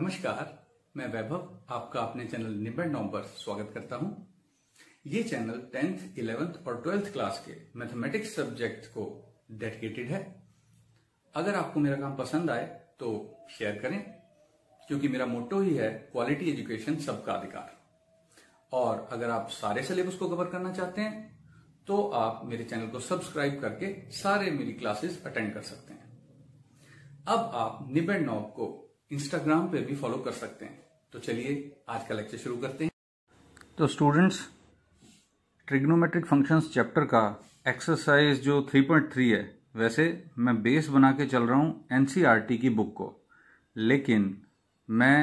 नमस्कार मैं वैभव आपका अपने चैनल निबंध नाम पर स्वागत करता हूं ये चैनल टेंथ इलेवेंथ और ट्वेल्थ क्लास के मैथमेटिक्स सब्जेक्ट को डेडिकेटेड है अगर आपको मेरा काम पसंद आए तो शेयर करें क्योंकि मेरा मोटो ही है क्वालिटी एजुकेशन सबका अधिकार और अगर आप सारे सिलेबस को कवर करना चाहते हैं तो आप मेरे चैनल को सब्सक्राइब करके सारे मेरी क्लासेस अटेंड कर सकते हैं अब आप निबेड नॉब को इंस्टाग्राम पे भी फॉलो कर सकते हैं तो चलिए आज का लेक्चर शुरू करते हैं तो स्टूडेंट्स ट्रिग्नोमेट्रिक फंक्शंस चैप्टर का एक्सरसाइज जो 3.3 है वैसे मैं बेस बना के चल रहा हूँ एन e की बुक को लेकिन मैं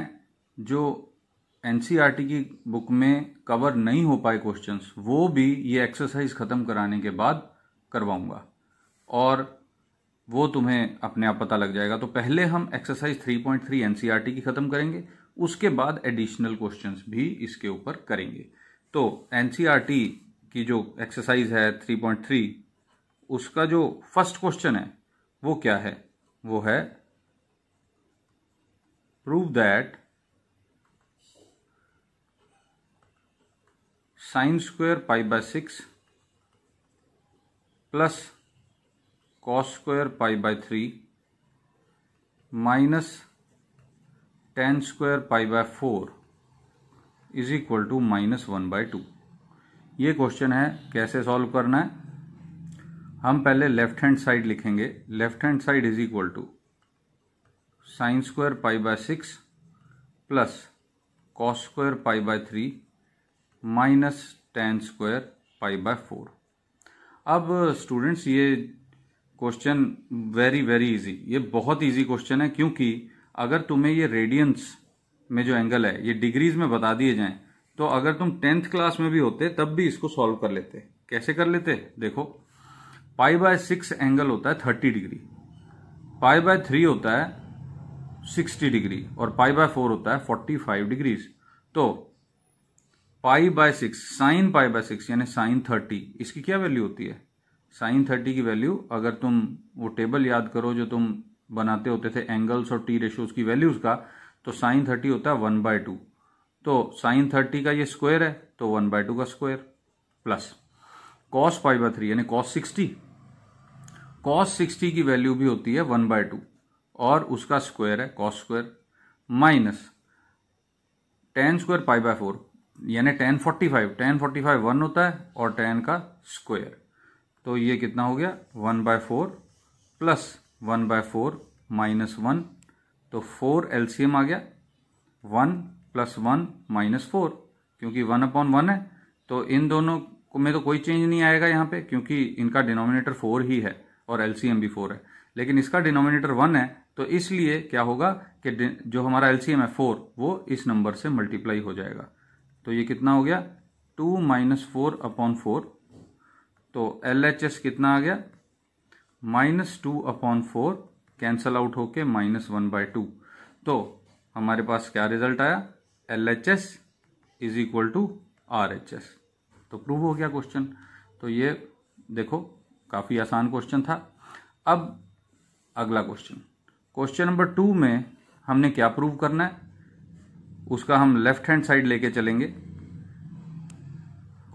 जो एन e की बुक में कवर नहीं हो पाए क्वेश्चंस वो भी ये एक्सरसाइज ख़त्म कराने के बाद करवाऊंगा और वो तुम्हें अपने आप पता लग जाएगा तो पहले हम एक्सरसाइज 3.3 एनसीईआरटी की खत्म करेंगे उसके बाद एडिशनल क्वेश्चंस भी इसके ऊपर करेंगे तो एनसीईआरटी e की जो एक्सरसाइज है 3.3 उसका जो फर्स्ट क्वेश्चन है वो क्या है वो है prove that sine square pi by six plus cos square pi by three minus tan square pi by four is equal to minus one by two ये क्वेश्चन है कैसे सॉल्व करना है हम पहले लेफ्ट हैंड साइड लिखेंगे left hand side is equal to sine square pi by six plus cos square pi by three minus tan square pi by four अब students ये क्वेश्चन वेरी वेरी इजी ये बहुत easy question है क्योंकि अगर तुम्हें ये रेडियंस में जो एंगल है ये डिग्रीज में बता दिए जाएं तो अगर तुम टेंथ क्लास में भी होते तब भी इसको सॉल्व कर लेते कैसे कर लेते देखो पाई बाय सिक्स एंगल होता है thirty degree pi by three होता है सिक्सटी डिग्री और पाई बाय फोर होता है फोर्टी फाइव डिग्रीज तो pi by six sine pi by six यानी साइन थर्टी इसकी क्या वैल्यू होती है साइन थर्टी की वैल्यू अगर तुम वो टेबल याद करो जो तुम बनाते होते थे एंगल्स और टी रेशियोज की वैल्यूज का तो साइन थर्टी होता है वन बाय टू तो साइन थर्टी का ये स्क्वायर है तो वन बाय टू का square plus cos five by three यानी कॉस सिक्सटी कॉस सिक्सटी की वैल्यू भी होती है वन बाय टू और उसका स्क्वायर है cos square minus tan square pi by four यानी tan forty five tan forty five one होता है और टेन का स्क्वायर तो ये कितना हो गया one by four plus one by four minus one तो फोर एलसीएम आ गया one plus one minus four क्योंकि वन अपॉन वन है तो इन दोनों में तो कोई चेंज नहीं आएगा यहाँ पे क्योंकि इनका डिनोमिनेटर फोर ही है और एलसीएम भी फोर है लेकिन इसका डिनोमिनेटर वन है तो इसलिए क्या होगा कि जो हमारा एलसीएम है फोर वो इस नंबर से मल्टीप्लाई हो जाएगा तो ये कितना हो गया two minus four upon four तो एल एच एस कितना आ गया minus two upon four cancel out होके माइनस वन बाय टू तो हमारे पास क्या रिजल्ट आया L H S is equal to R H S तो प्रूव हो गया क्वेश्चन तो ये देखो काफ़ी आसान क्वेश्चन था अब अगला क्वेश्चन क्वेश्चन नंबर टू में हमने क्या प्रूव करना है उसका हम लेफ्ट हैंड साइड लेके चलेंगे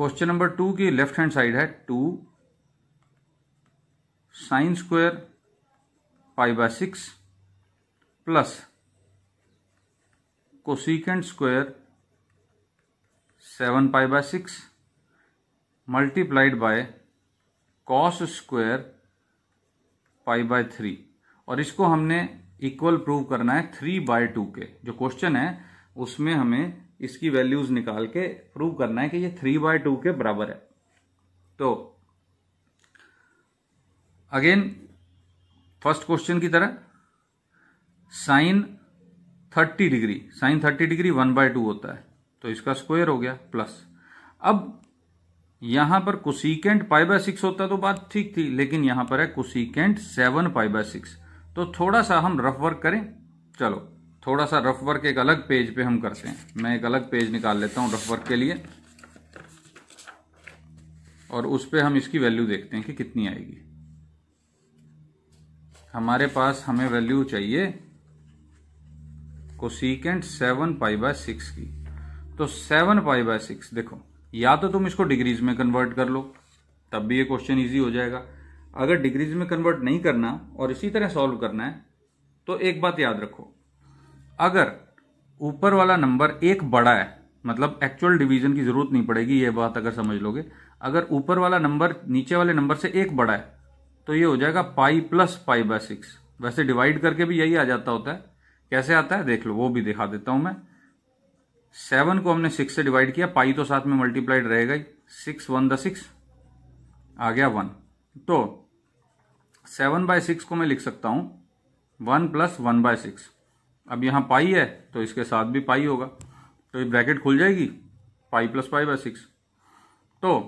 क्वेश्चन नंबर टू की लेफ्ट हैंड साइड है two sine square pi by six plus cosecant square seven pi by six multiplied by cos square pi by three और इसको हमने इक्वल प्रूव करना है three by to के जो question है उसमें हमें इसकी वैल्यूज निकाल के प्रूव करना है कि ये थ्री बाय टू के बराबर है तो अगेन फर्स्ट क्वेश्चन की तरह sine thirty degree sine thirty degree one by two होता है तो इसका स्क्वायर हो गया प्लस अब यहां पर कुसीकेंट पाई बाय सिक्स होता तो बात ठीक थी लेकिन यहां पर है cosecant seven pi by six तो थोड़ा सा हम रफ वर्क करें चलो थोड़ा सा रफ वर्क एक अलग पेज पे हम करते हैं मैं एक अलग पेज निकाल लेता हूँ रफ वर्क के लिए और उस पर हम इसकी वैल्यू देखते हैं कि कितनी आएगी हमारे पास हमें वैल्यू चाहिए cosecant seven pi by six की तो सेवन पाई बाय सिक्स देखो या तो तुम इसको डिग्रीज में कन्वर्ट कर लो तब भी ये क्वेश्चन इजी हो जाएगा अगर डिग्रीज में कन्वर्ट नहीं करना और इसी तरह सॉल्व करना है तो एक बात याद रखो अगर ऊपर वाला नंबर एक बड़ा है मतलब एक्चुअल डिवीजन की जरूरत नहीं पड़ेगी ये बात अगर समझ लोगे अगर ऊपर वाला नंबर नीचे वाले नंबर से एक बड़ा है तो ये हो जाएगा pi plus pi by six वैसे डिवाइड करके भी यही आ जाता होता है कैसे आता है देख लो वो भी दिखा देता हूं मैं सेवन को हमने सिक्स से डिवाइड किया पाई तो साथ में मल्टीप्लाइड रहेगा ही सिक्स वन द सिक्स आ गया वन तो सेवन बाय सिक्स को मैं लिख सकता हूं one plus one by six अब यहाँ पाई है तो इसके साथ भी पाई होगा तो ये ब्रैकेट खुल जाएगी pi plus pi by six तो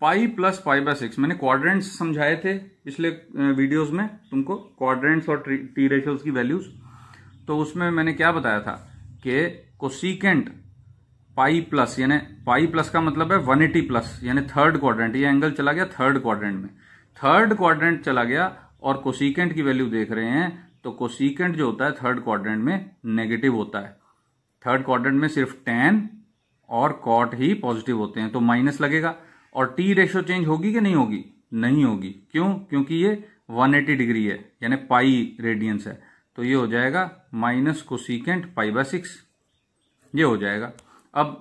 pi plus pi by six मैंने क्वाड्रेंट्स समझाए थे पिछले वीडियोस में तुमको क्वाड्रेंट्स और टी रेशियोज की वैल्यूज तो उसमें मैंने क्या बताया था कि कोसिकेंट पाई प्लस यानी पाई प्लस का मतलब है वन एटी प्लस यानी थर्ड क्वाड्रेंट ये एंगल चला गया थर्ड क्वाड्रेंट में थर्ड क्वाड्रेंट चला गया और कोसिकेंट की वैल्यू देख रहे हैं तो कोसिकेंट जो होता है थर्ड क्वाड्रेंट में नेगेटिव होता है थर्ड क्वाड्रेंट में सिर्फ टेन और कॉट ही पॉजिटिव होते हैं तो माइनस लगेगा और टी रेशो चेंज होगी कि नहीं होगी नहीं होगी क्यों क्योंकि ये 180 डिग्री है यानी पाई रेडियंस है तो ये हो जाएगा minus cosecant pi by six ये हो जाएगा अब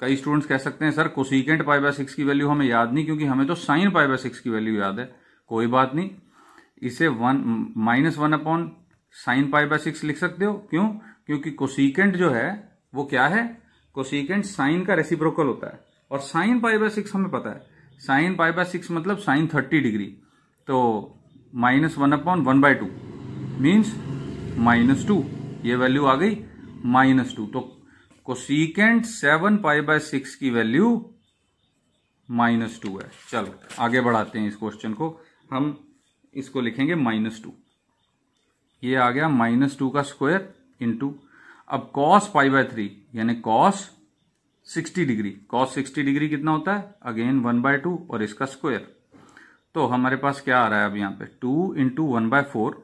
कई स्टूडेंट्स कह सकते हैं sir cosecant pi by six की वैल्यू हमें याद नहीं क्योंकि हमें तो साइन पाई बाय सिक्स की वैल्यू याद है कोई बात नहीं इसे one minus one upon sine pi by six लिख सकते हो क्यों क्योंकि कोसिकेंट जो है वो क्या है कोसिकेंट साइन का रेसिप्रोकल होता है और साइन पाई बाय सिक्स हमें पता है साइन पाई बाय सिक्स मतलब साइन थर्टी डिग्री तो minus one upon one by two means minus two ये वैल्यू आ गई माइनस टू तो cosecant seven pi by six की वैल्यू माइनस टू है चलो आगे बढ़ाते हैं इस क्वेश्चन को हम इसको लिखेंगे माइनस टू ये आ गया माइनस टू का स्क्वायर इंटू अब कॉस पाई बाय थ्री यानी cos sixty degree cos sixty degree कितना होता है अगेन वन बाय टू और इसका स्क्वायर तो हमारे पास क्या आ रहा है अब यहां पे two into one by four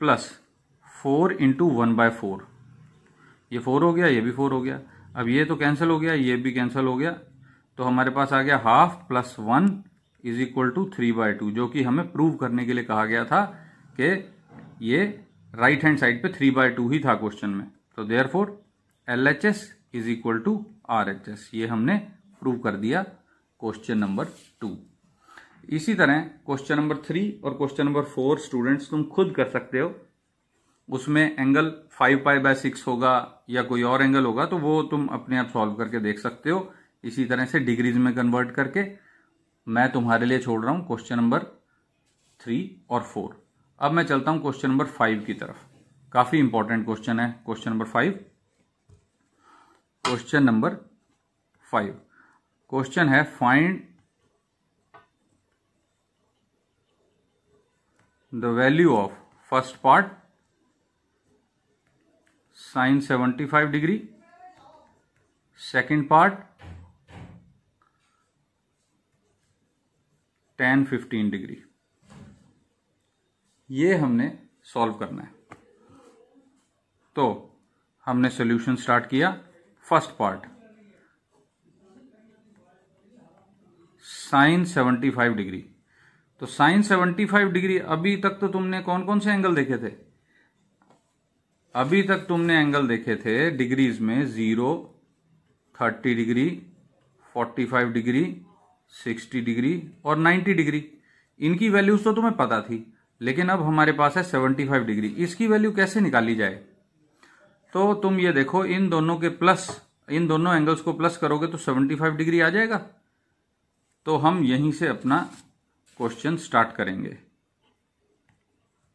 plus four into one by four ये फोर हो गया ये भी फोर हो गया अब ये तो कैंसिल हो गया ये भी कैंसिल हो गया तो हमारे पास आ गया half plus one is equal to three by two जो कि हमें प्रूव करने के लिए कहा गया था कि ये राइट हैंड साइड पे थ्री बाय टू ही था क्वेश्चन में तो therefore L H S is equal to R H S ये हमने प्रूव कर दिया क्वेश्चन नंबर टू इसी तरह क्वेश्चन नंबर थ्री और क्वेश्चन नंबर फोर स्टूडेंट्स तुम खुद कर सकते हो उसमें angle five pi by six होगा या कोई और एंगल होगा तो वो तुम अपने आप सॉल्व करके देख सकते हो इसी तरह से डिग्रीज में कन्वर्ट करके मैं तुम्हारे लिए छोड़ रहा हूं क्वेश्चन नंबर थ्री और फोर अब मैं चलता हूं क्वेश्चन नंबर फाइव की तरफ काफी इंपॉर्टेंट क्वेश्चन है question number five question number five question है find the value of first part sine seventy five degree second part tan fifteen degree ये हमने सॉल्व करना है तो हमने सॉल्यूशन स्टार्ट किया फर्स्ट पार्ट साइन 75 डिग्री तो साइन 75 डिग्री अभी तक तो तुमने कौन कौन से एंगल देखे थे अभी तक तुमने एंगल देखे थे डिग्रीज में zero thirty degree forty five degree sixty degree और नाइन्टी डिग्री इनकी वैल्यूज तो तुम्हें पता थी लेकिन अब हमारे पास है 75 डिग्री इसकी वैल्यू कैसे निकाली जाए तो तुम ये देखो इन दोनों के प्लस इन दोनों एंगल्स को प्लस करोगे तो 75 डिग्री आ जाएगा तो हम यहीं से अपना क्वेश्चन स्टार्ट करेंगे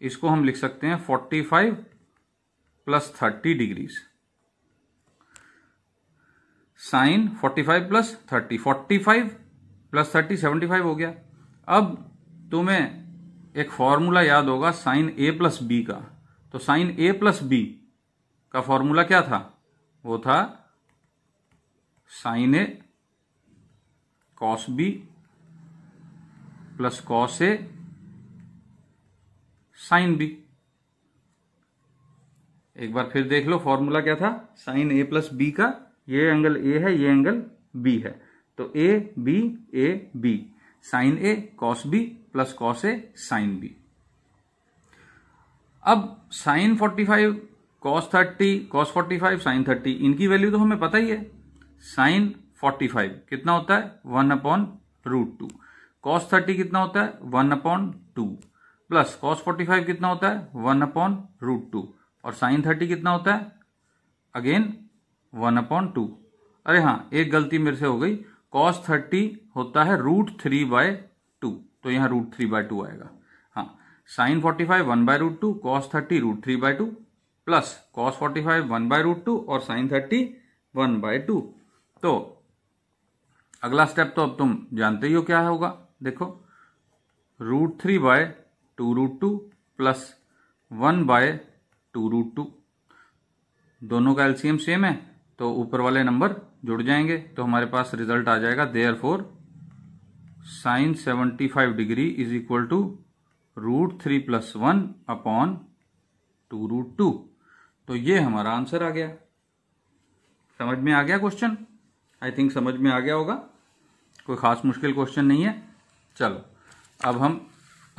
इसको हम लिख सकते हैं 45 plus thirty degrees sine 45 plus forty five plus 30 five हो गया अब तुम्हें एक फॉर्मूला याद होगा साइन ए प्लस बी का तो साइन ए प्लस बी का फॉर्मूला क्या था वो था sine A cos B plus cos A sine B एक बार फिर देख लो फॉर्मूला क्या था साइन ए प्लस बी का ये एंगल ए है ये एंगल बी है तो A B A B sine A cos B plus cos A sine B अब sine forty five cos thirty cos forty five sine thirty इनकी value तो हमें पता ही है साइन फोर्टी फाइव कितना होता है one upon root two cos thirty कितना होता है one upon two plus cos forty five कितना होता है वन अपॉन रूट टू और साइन थर्टी कितना होता है अगेन वन अपॉन टू अरे हाँ एक गलती मेरे से हो गई कॉस थर्टी होता है रूट थ्री बाय तो यहाँ रूट थ्री बाय टू आएगा हाँ sine forty five one by root two cos thirty root three by two plus cos forty five one by root two और sine thirty one by two तो अगला step तो अब तुम जानते ही हो क्या होगा देखो root three by two root two plus one by two root two दोनों का एलसीएम सेम है तो ऊपर वाले नंबर जुड़ जाएंगे तो हमारे पास रिजल्ट आ जाएगा therefore sine seventy five degree is equal to root three plus one upon two root two तो ये हमारा आंसर आ गया समझ में आ गया क्वेश्चन आई थिंक समझ में आ गया होगा कोई खास मुश्किल क्वेश्चन नहीं है चलो अब हम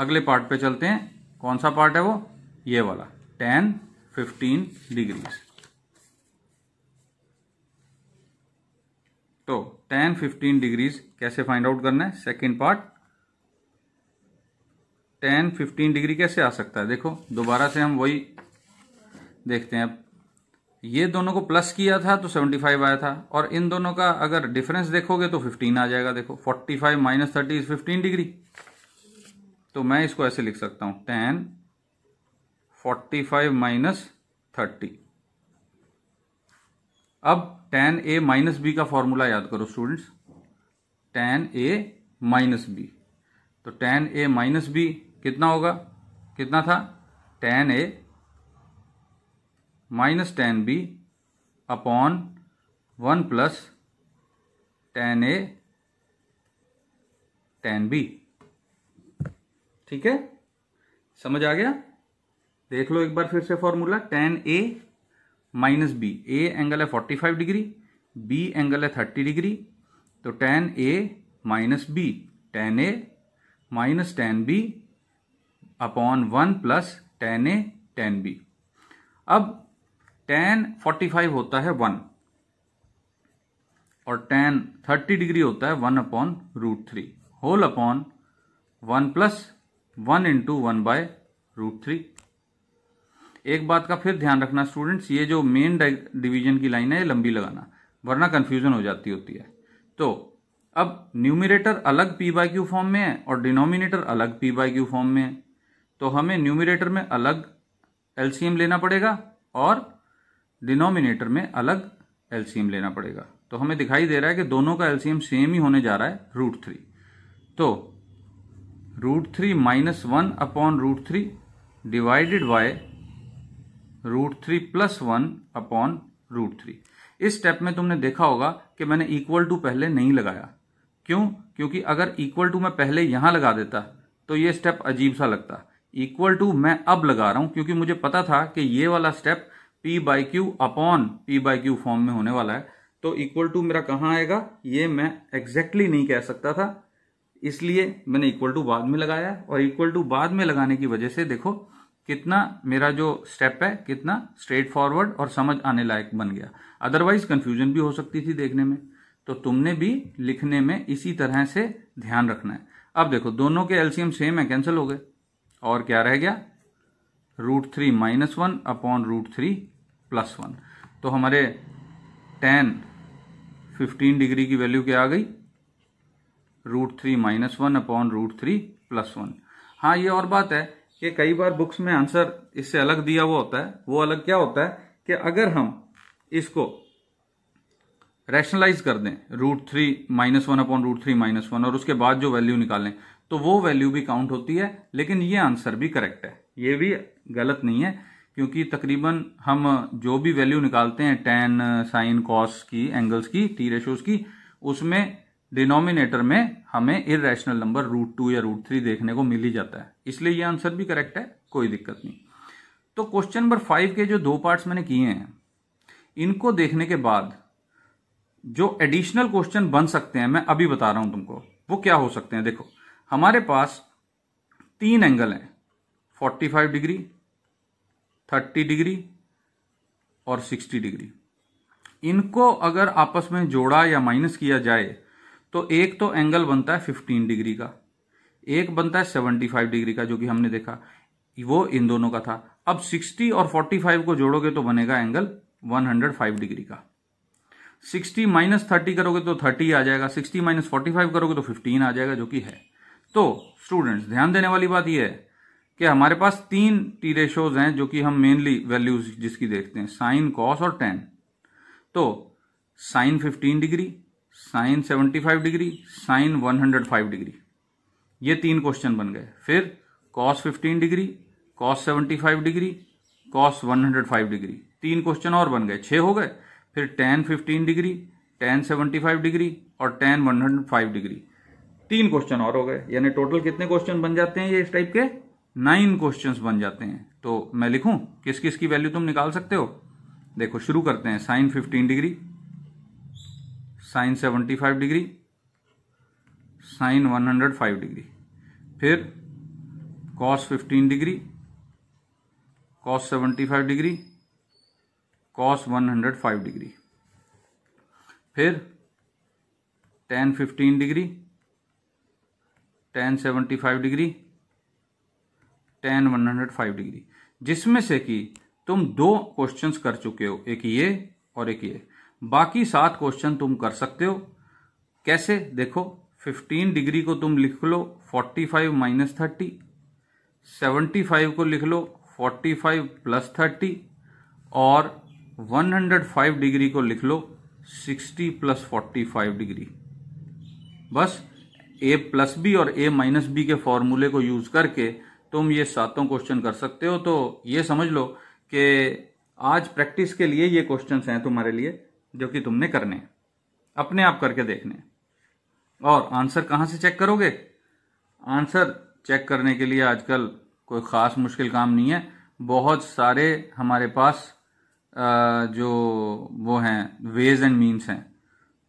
अगले पार्ट पे चलते हैं कौन सा पार्ट है वो ये वाला टेन फिफ्टीन डिग्रीज तो टेन फिफ्टीन डिग्रीज कैसे फाइंड आउट करना है second part tan fifteen degree कैसे आ सकता है देखो दोबारा से हम वही देखते हैं अब ये दोनों को प्लस किया था तो सेवेंटी फाइव आया था और इन दोनों का अगर डिफरेंस देखोगे तो फिफ्टीन आ जाएगा देखो forty five minus thirty is fifteen degree तो मैं इसको ऐसे लिख सकता हूं tan forty five minus thirty अब टेन ए माइनस बी का फॉर्मूला याद करो students tan A minus B तो टेन ए माइनस बी कितना होगा कितना था tan A minus tan B upon one plus tan A tan B ठीक है समझ आ गया देख लो एक बार फिर से formula tan A minus B A angle है forty five degree B angle है थर्टी डिग्री तो tan A minus B tan A minus tan B upon one plus tan A tan B अब टेन फोर्टी फाइव होता है one और tan thirty degree होता है one upon root three whole upon one plus one into one by root three एक बात का फिर ध्यान रखना स्टूडेंट्स ये जो मेन डिवीजन की लाइन है ये लंबी लगाना वरना कन्फ्यूजन हो जाती होती है तो अब न्यूमिरेटर अलग पी बाई क्यू फॉर्म में है और डिनोमिनेटर अलग पी बाई क्यू फॉर्म में है तो हमें न्यूमिरेटर में अलग एलसीएम लेना पड़ेगा और डिनोमिनेटर में अलग एलसीएम लेना पड़ेगा तो हमें दिखाई दे रहा है कि दोनों का एलसीएम सेम ही होने जा रहा है रूट थ्री तो root three minus one upon root three divided by root three plus one upon root three इस स्टेप में तुमने देखा होगा कि मैंने इक्वल टू पहले नहीं लगाया क्यों क्योंकि अगर इक्वल टू मैं पहले यहां लगा देता तो ये स्टेप अजीब सा लगता इक्वल टू मैं अब लगा रहा हूं क्योंकि मुझे पता था कि ये वाला step P by Q upon P by Q form में होने वाला है तो इक्वल टू मेरा कहाँ आएगा ये मैं एग्जैक्टली exactly नहीं कह सकता था इसलिए मैंने इक्वल टू बाद में लगाया और इक्वल टू बाद में लगाने की वजह से देखो कितना मेरा जो स्टेप है कितना स्ट्रेट फॉरवर्ड और समझ आने लायक बन गया अदरवाइज कंफ्यूजन भी हो सकती थी देखने में तो तुमने भी लिखने में इसी तरह से ध्यान रखना है अब देखो दोनों के एलसीएम सेम है कैंसिल हो गए और क्या रह गया root three minus one upon root three plus one तो हमारे टेन फिफ्टीन डिग्री की वैल्यू क्या आ गई root three minus one upon root three plus one हाँ ये और बात है कि कई बार बुक्स में आंसर इससे अलग दिया हुआ होता है वो अलग क्या होता है कि अगर हम इसको रैशनलाइज कर दें root three minus one upon root three minus one और उसके बाद जो वैल्यू निकालें तो वो वैल्यू भी काउंट होती है लेकिन ये आंसर भी करेक्ट है ये भी गलत नहीं है क्योंकि तकरीबन हम जो भी वैल्यू निकालते हैं टेन साइन कॉस की एंगल्स की टी रेशोज की उसमें डिनोमिनेटर में हमें इरेशनल नंबर रूट टू या रूट थ्री देखने को मिल ही जाता है इसलिए ये आंसर भी करेक्ट है कोई दिक्कत नहीं तो क्वेश्चन नंबर फाइव के जो दो पार्ट्स मैंने किए हैं इनको देखने के बाद जो एडिशनल क्वेश्चन बन सकते हैं मैं अभी बता रहा हूं तुमको वो क्या हो सकते हैं देखो हमारे पास तीन एंगल हैं 45 डिग्री 30 डिग्री और 60 डिग्री इनको अगर आपस में जोड़ा या माइनस किया जाए तो एक तो एंगल बनता है फिफ्टीन डिग्री का एक बनता है सेवनटी फाइव डिग्री का जो कि हमने देखा वो इन दोनों का था अब सिक्सटी और फोर्टी फाइव को जोड़ोगे तो बनेगा angle one hundred five degree का सिक्सटी माइनस थर्टी करोगे तो थर्टी आ जाएगा सिक्सटी माइनस फोर्टी फाइव करोगे तो फिफ्टीन आ जाएगा जो कि है तो स्टूडेंट्स ध्यान देने वाली बात यह है कि हमारे पास तीन टी रेशोज हैं जो कि हम मेनली वैल्यूज जिसकी देखते हैं साइन कॉस और टेन तो sine fifteen degree sine 75 degree sine 105 degree ये तीन क्वेश्चन बन गए फिर cos 15 degree cos 75 degree cos 105 degree तीन क्वेश्चन और बन गए छः हो गए फिर टेन 15 डिग्री टेन 75 डिग्री और टेन 105 डिग्री तीन क्वेश्चन और हो गए यानी टोटल कितने क्वेश्चन बन जाते हैं ये इस टाइप के नाइन क्वेश्चन बन जाते हैं तो मैं लिखूं किस किस की वैल्यू तुम निकाल सकते हो देखो शुरू करते हैं sine fifteen degree sine seventy five degree sine one hundred five degree फिर cos fifteen degree cos seventy five degree cos one hundred five degree फिर tan fifteen degree tan seventy five degree tan one hundred five degree जिसमें से कि तुम दो questions कर चुके हो एक ये और एक ये बाकी सात क्वेश्चन तुम कर सकते हो कैसे देखो फिफ्टीन डिग्री को तुम लिख लो forty five minus thirty seventy five को लिख लो फोर्टी फाइव प्लस थर्टी और वन हंड्रेड फाइव डिग्री को लिख लो sixty plus forty five degree बस ए प्लस बी और ए माइनस बी के फॉर्मूले को यूज करके तुम ये सातों क्वेश्चन कर सकते हो तो ये समझ लो कि आज प्रैक्टिस के लिए ये क्वेश्चंस हैं तुम्हारे लिए जो कि तुमने करने अपने आप करके देखने और आंसर कहाँ से चेक करोगे आंसर चेक करने के लिए आजकल कोई ख़ास मुश्किल काम नहीं है बहुत सारे हमारे पास जो वो हैं वेज एंड मीन्स हैं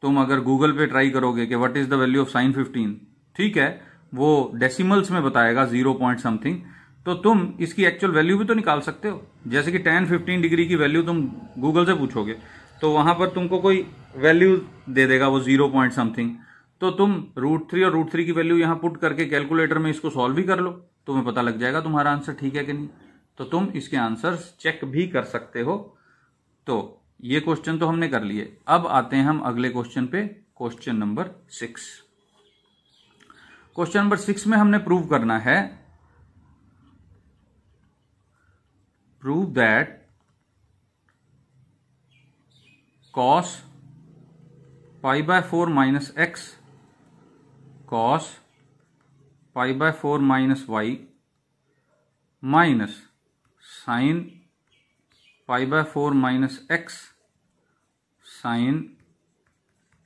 तुम अगर गूगल पे ट्राई करोगे कि what is the value of sine fifteen ठीक है वो डेसिमल्स में बताएगा जीरो पॉइंट समथिंग तो तुम इसकी एक्चुअल वैल्यू भी तो निकाल सकते हो जैसे कि टेन फिफ्टीन डिग्री की वैल्यू तुम गूगल से पूछोगे तो वहां पर तुमको कोई वैल्यू दे देगा वो जीरो पॉइंट समथिंग तो तुम रूट थ्री और रूट थ्री की वैल्यू यहां पुट करके कैलकुलेटर में इसको सॉल्व भी कर लो तो तुम्हें पता लग जाएगा तुम्हारा आंसर ठीक है कि नहीं तो तुम इसके आंसर चेक भी कर सकते हो तो ये क्वेश्चन तो हमने कर लिए अब आते हैं हम अगले क्वेश्चन पे question number six question number six में हमने प्रूव करना है prove that cos pi by four minus x cos pi by four minus Y minus sine pi by four minus X sine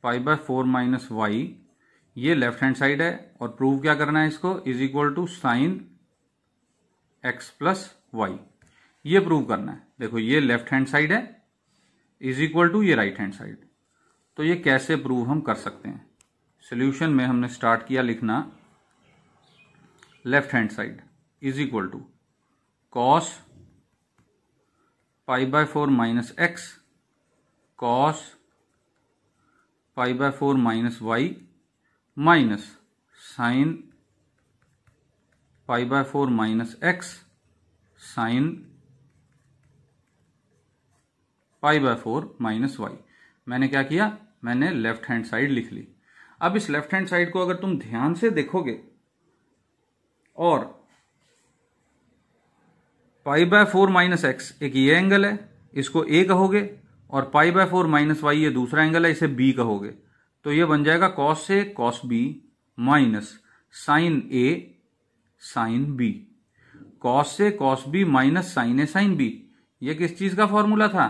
pi by four minus Y ये left hand side है और prove क्या करना है इसको is equal to sine X plus Y ये prove करना है देखो ये लेफ्ट हैंड साइड है इज इक्वल टू ये राइट हैंड साइड तो ये कैसे प्रूव हम कर सकते हैं सोल्यूशन में हमने स्टार्ट किया लिखना left hand side is equal to cos pi by four minus x cos pi by four minus Y minus sine pi by four minus X sine pi by four minus Y मैंने क्या किया मैंने left hand side लिख ली अब इस left hand side को अगर तुम ध्यान से देखोगे और pi by four minus X एक ये एंगल है इसको ए कहोगे और pi by four minus Y ये दूसरा एंगल है इसे बी कहोगे तो ये बन जाएगा कॉस से cos B minus sine A sine B cos से cos B minus sine A sine B ये किस चीज का फॉर्मूला था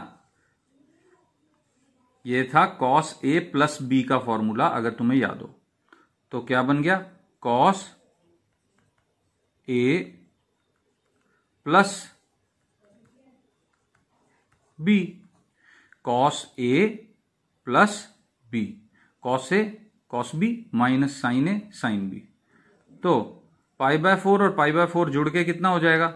ये था कॉस ए प्लस बी का फॉर्मूला अगर तुम्हें याद हो तो क्या बन गया cos A plus B cos A plus B cos A cos B minus sine A sine B तो पाई बाय फोर और पाई बाय फोर जुड़ के कितना हो जाएगा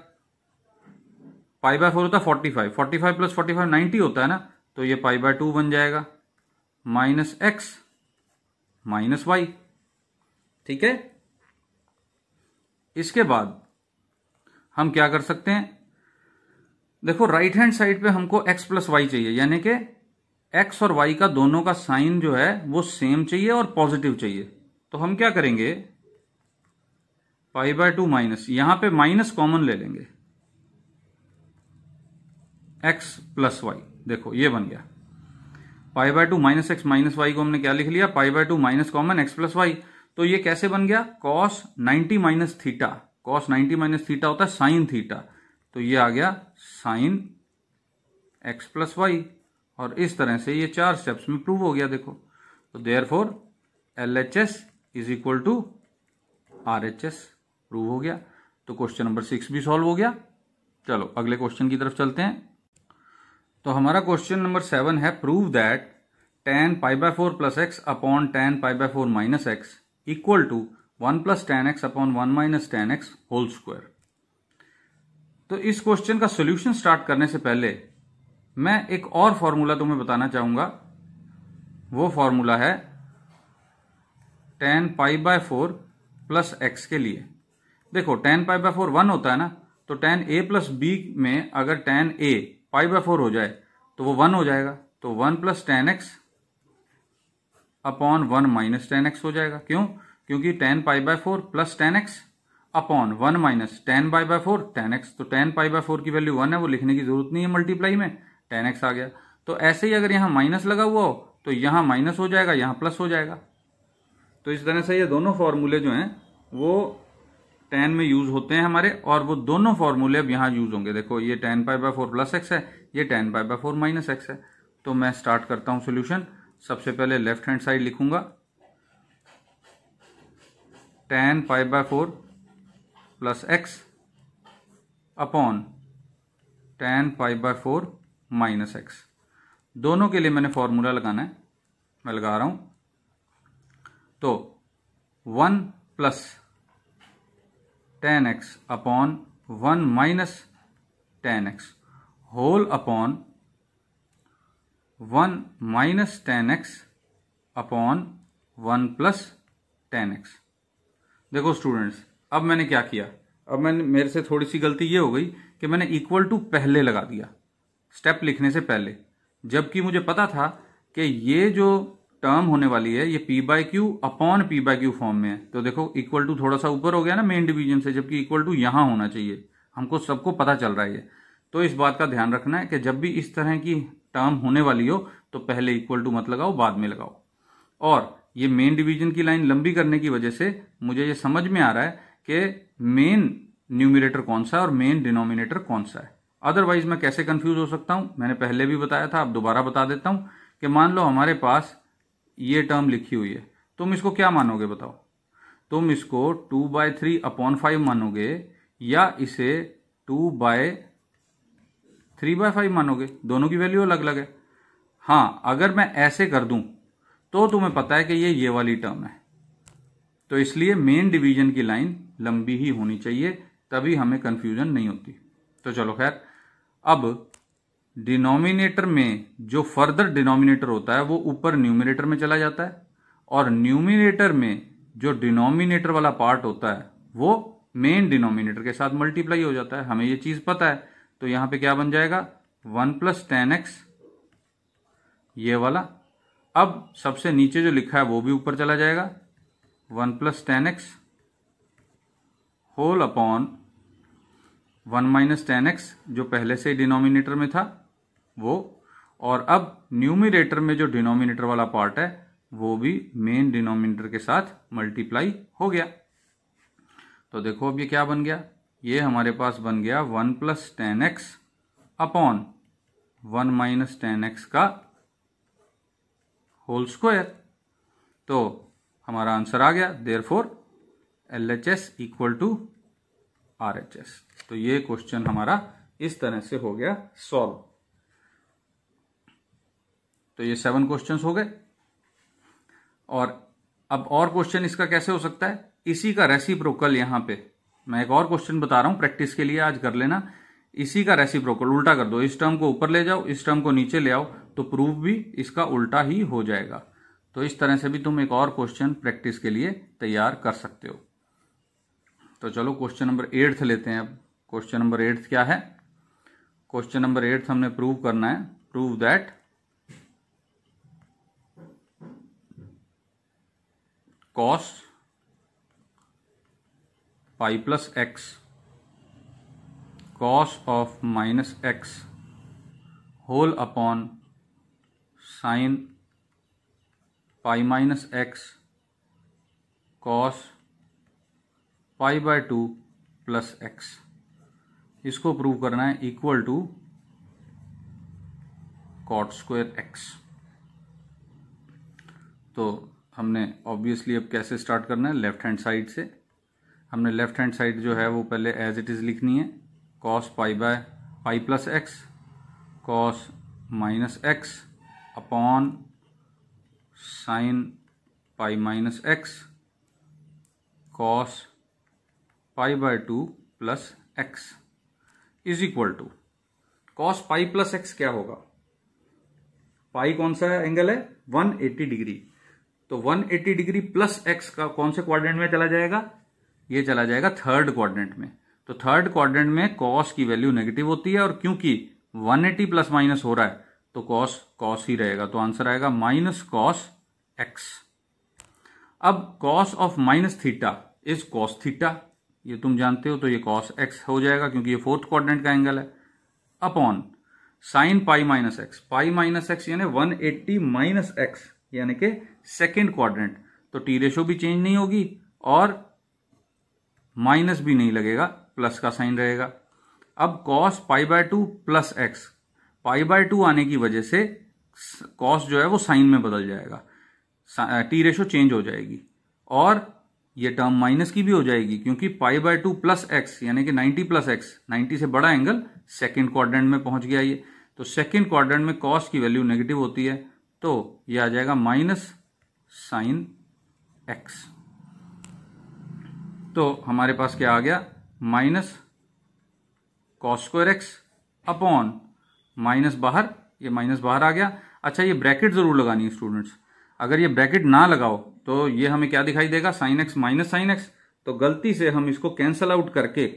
पाई बाय फोर होता है forty five forty five plus forty five ninety होता है ना तो ये पाई बाय टू बन जाएगा माइनस एक्स माइनस वाई ठीक है इसके बाद हम क्या कर सकते हैं देखो राइट हैंड साइड पे हमको x प्लस वाई चाहिए यानी कि x और y का दोनों का साइन जो है वो सेम चाहिए और पॉजिटिव चाहिए तो हम क्या करेंगे पाई बाय टू माइनस यहां पे माइनस कॉमन ले लेंगे x प्लस वाई देखो ये बन गया pi by two minus X minus Y को हमने क्या लिख लिया pi by two minus common X plus Y तो ये कैसे बन गया cos ninety minus theta cos ninety minus theta होता है साइन थीटा तो ये आ गया साइन एक्स प्लस वाई और इस तरह से ये चार स्टेप्स में प्रूव हो गया देखो तो therefore L H S is equal to R H S prove हो गया तो क्वेश्चन नंबर सिक्स भी सॉल्व हो गया चलो अगले क्वेश्चन की तरफ चलते हैं तो हमारा क्वेश्चन नंबर सेवन है prove that tan pi by four plus X upon tan pi by four minus X equal to one plus tan X upon one minus tan X whole square तो इस question का solution start करने से पहले मैं एक और formula तुम्हें बताना चाहूंगा वो फॉर्मूला है tan pi by four plus X के लिए देखो tan pi by four one होता है ना तो टेन ए प्लस बी में अगर tan A five by four हो जाए तो वो वन हो जाएगा तो one plus tan X upon one minus tan X हो जाएगा क्यों क्योंकि tan pi by four plus tan X upon one minus tan pi by four tan X तो टेन पाई बाय फोर की वैल्यू वन है वो लिखने की जरूरत नहीं है मल्टीप्लाई में टेन एक्स आ गया तो ऐसे ही अगर यहां माइनस लगा हुआ हो तो यहां माइनस हो जाएगा यहां प्लस हो जाएगा तो इस तरह से ये दोनों फॉर्मूले जो हैं वो टेन में यूज होते हैं हमारे और वो दोनों फॉर्मूले अब यहाँ यूज होंगे देखो ये tan pi by four plus X है ये tan pi by four minus X है तो मैं स्टार्ट करता हूँ सोल्यूशन सबसे पहले लेफ्ट हैंड साइड लिखूंगा tan pi by four plus X upon tan pi by four minus X दोनों के लिए मैंने फॉर्मूला लगाना है मैं लगा रहा हूं तो one plus tan X upon one minus tan X whole upon one minus tan X upon one plus tan X देखो स्टूडेंट्स अब मैंने क्या किया अब मैंने मेरे से थोड़ी सी गलती ये हो गई कि मैंने इक्वल टू पहले लगा दिया स्टेप लिखने से पहले जबकि मुझे पता था कि ये जो टर्म होने वाली है ये P by Q upon P by Q form में है तो देखो इक्वल टू थोड़ा सा ऊपर हो गया ना मेन डिवीजन से जबकि इक्वल टू यहाँ होना चाहिए हमको सबको पता चल रहा है ये तो इस बात का ध्यान रखना है कि जब भी इस तरह की टर्म होने वाली हो तो पहले इक्वल टू मत लगाओ बाद में लगाओ और ये मेन डिवीजन की लाइन लंबी करने की वजह से मुझे ये समझ में आ रहा है कि मेन न्यूमिनेटर कौन सा है और मेन डिनोमिनेटर कौन सा है अदरवाइज मैं कैसे कंफ्यूज हो सकता हूं मैंने पहले भी बताया था अब दोबारा बता देता हूं कि मान लो हमारे पास ये टर्म लिखी हुई है तुम इसको क्या मानोगे बताओ तुम इसको two by three upon five मानोगे या इसे two by three by five मानोगे दोनों की वैल्यू अलग अलग है हाँ अगर मैं ऐसे कर दूं तो तुम्हें पता है कि ये ये वाली टर्म है तो इसलिए मेन डिवीजन की लाइन लंबी ही होनी चाहिए तभी हमें कंफ्यूजन नहीं होती तो चलो खैर अब डिनोमिनेटर में जो फर्दर डिनोमिनेटर होता है वो ऊपर न्यूमिनेटर में चला जाता है और न्यूमिनेटर में जो डिनोमिनेटर वाला पार्ट होता है वो मेन डिनोमिनेटर के साथ मल्टीप्लाई हो जाता है हमें ये चीज पता है तो यहां पे क्या बन जाएगा वन प्लस टेन एक्स ये वाला अब सबसे नीचे जो लिखा है वो भी ऊपर चला जाएगा one plus tan X whole upon one minus tan X जो पहले से डिनोमिनेटर में था वो और अब न्यूमिनेटर में जो डिनोमिनेटर वाला पार्ट है वो भी मेन डिनोमिनेटर के साथ मल्टीप्लाई हो गया तो देखो अब ये क्या बन गया ये हमारे पास बन गया one plus tan X upon one minus tan X का होल स्क्वायर तो हमारा आंसर आ गया therefore L H S equal to R H S तो ये क्वेश्चन हमारा इस तरह से हो गया सॉल्व तो ये सेवन क्वेश्चंस हो गए और अब और क्वेश्चन इसका कैसे हो सकता है इसी का रेसिप्रोकल यहां पे मैं एक और क्वेश्चन बता रहा हूं प्रैक्टिस के लिए आज कर लेना इसी का रेसिप्रोकल उल्टा कर दो इस टर्म को ऊपर ले जाओ इस टर्म को नीचे ले आओ तो प्रूफ भी इसका उल्टा ही हो जाएगा तो इस तरह से भी तुम एक और क्वेश्चन प्रैक्टिस के लिए तैयार कर सकते हो तो चलो क्वेश्चन नंबर एट्थ लेते हैं अब क्वेश्चन नंबर एट्थ क्या है क्वेश्चन नंबर एट्थ हमने प्रूव करना है prove that cos pi plus x cos of minus X whole upon sine pi minus x cos pi by two plus X इसको prove करना है equal to cot square X तो हमने obviously अब कैसे स्टार्ट करना है लेफ्ट हैंड साइड से हमने लेफ्ट हैंड साइड जो है वो पहले एज इट इज़ लिखनी है cos pi by pi plus x cos minus x upon sine pi minus x cos pi by two plus x is equal to cos pi plus x क्या होगा पाई कौन सा एंगल है 180 degree तो 180 degree plus x का कौन से quadrant में चला जाएगा ये चला जाएगा थर्ड क्वाड्रेंट में तो थर्ड क्वाड्रेंट में कॉस की वैल्यू नेगेटिव होती है और क्योंकि 180 प्लस माइनस हो रहा है तो कॉस कॉस ही रहेगा तो आंसर आएगा माइनस कॉस एक्स अब cos of minus theta is cos theta ये तुम जानते हो तो ये कॉस एक्स हो जाएगा क्योंकि ये फोर्थ क्वाड्रेंट का एंगल है upon sine pi minus x pi minus x यानी 180 माइनस एक्स यानी कि सेकेंड क्वाड्रेंट तो टी रेशो भी चेंज नहीं होगी और माइनस भी नहीं लगेगा प्लस का साइन रहेगा अब cos pi by two plus x pi by two आने की वजह से कॉस जो है वो साइन में बदल जाएगा टी रेशो चेंज हो जाएगी और ये टर्म माइनस की भी हो जाएगी क्योंकि pi by two plus x यानी कि 90 प्लस एक्स नाइन्टी से बड़ा एंगल सेकेंड क्वाड्रेंट में पहुंच गया ये तो सेकेंड क्वाड्रेंट में कॉस की वैल्यू नेगेटिव होती है तो ये आ जाएगा माइनस साइन एक्स तो हमारे पास क्या आ गया minus cos square x upon minus बाहर ये माइनस बाहर आ गया अच्छा ये ब्रैकेट जरूर लगानी है स्टूडेंट्स अगर ये ब्रैकेट ना लगाओ तो ये हमें क्या दिखाई देगा sine x minus sine x तो गलती से हम इसको कैंसल आउट करके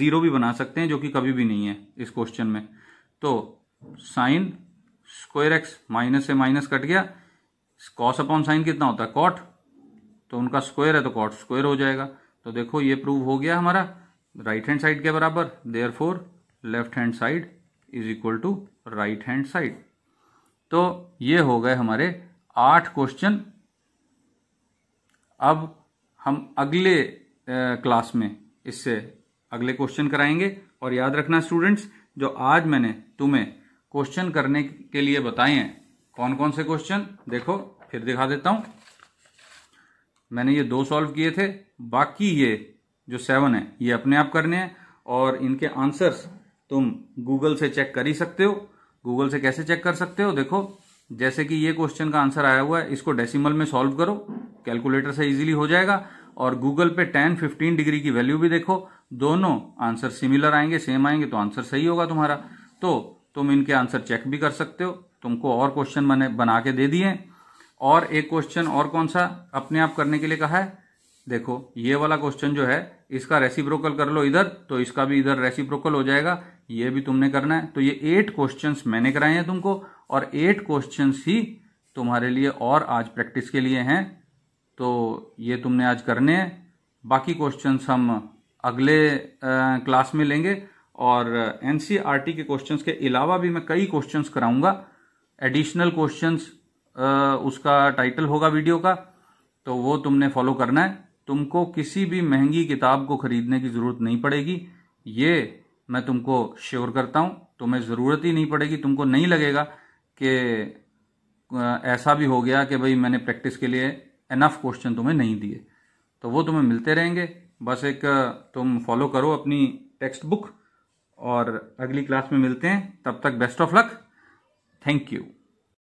जीरो भी बना सकते हैं जो कि कभी भी नहीं है इस क्वेश्चन में तो साइन स्क्वायर एक्स माइनस से माइनस कट गया कॉस अपॉन साइन कितना होता है कॉट तो उनका स्क्वायर है तो कॉट स्क्वायर हो जाएगा तो देखो ये प्रूव हो गया हमारा राइट हैंड साइड के बराबर therefore left hand side is equal to right hand side तो ये हो गए हमारे आठ क्वेश्चन अब हम अगले क्लास में इससे अगले क्वेश्चन कराएंगे और याद रखना स्टूडेंट्स जो आज मैंने तुम्हें क्वेश्चन करने के लिए बताए हैं कौन कौन से क्वेश्चन देखो फिर दिखा देता हूं मैंने ये दो सॉल्व किए थे बाकी ये जो सेवन है ये अपने आप करने हैं और इनके आंसर्स तुम गूगल से चेक कर ही सकते हो गूगल से कैसे चेक कर सकते हो देखो जैसे कि ये क्वेश्चन का आंसर आया हुआ है इसको डेसिमल में सॉल्व करो कैलकुलेटर से इजीली हो जाएगा और गूगल पे टेन फिफ्टीन डिग्री की वैल्यू भी देखो दोनों आंसर सिमिलर आएंगे सेम आएंगे तो आंसर सही होगा तुम्हारा तो तुम इनके आंसर चेक भी कर सकते हो तुमको और क्वेश्चन मैंने बना के दे दिए और एक क्वेश्चन और कौन सा अपने आप करने के लिए कहा है देखो ये वाला क्वेश्चन जो है इसका रेसिप्रोकल कर लो इधर तो इसका भी इधर रेसिप्रोकल हो जाएगा ये भी तुमने करना है तो ये एट क्वेश्चंस मैंने कराए हैं तुमको और एट क्वेश्चंस ही तुम्हारे लिए और आज प्रैक्टिस के लिए हैं तो ये तुमने आज करने हैं बाकी क्वेश्चंस हम अगले क्लास में लेंगे और एन e के क्वेश्चंस के अलावा भी मैं कई क्वेश्चंस कराऊंगा एडिशनल क्वेश्चंस उसका टाइटल होगा वीडियो का तो वो तुमने फॉलो करना है तुमको किसी भी महंगी किताब को खरीदने की ज़रूरत नहीं पड़ेगी ये मैं तुमको श्योर करता हूँ तुम्हें ज़रूरत ही नहीं पड़ेगी तुमको नहीं लगेगा कि ऐसा भी हो गया कि भाई मैंने प्रैक्टिस के लिए एनफ क्वेश्चन तुम्हें नहीं दिए तो वो तुम्हें मिलते रहेंगे बस एक तुम फॉलो करो अपनी टेक्स्ट बुक और अगली क्लास में मिलते हैं तब तक best of luck Thank you.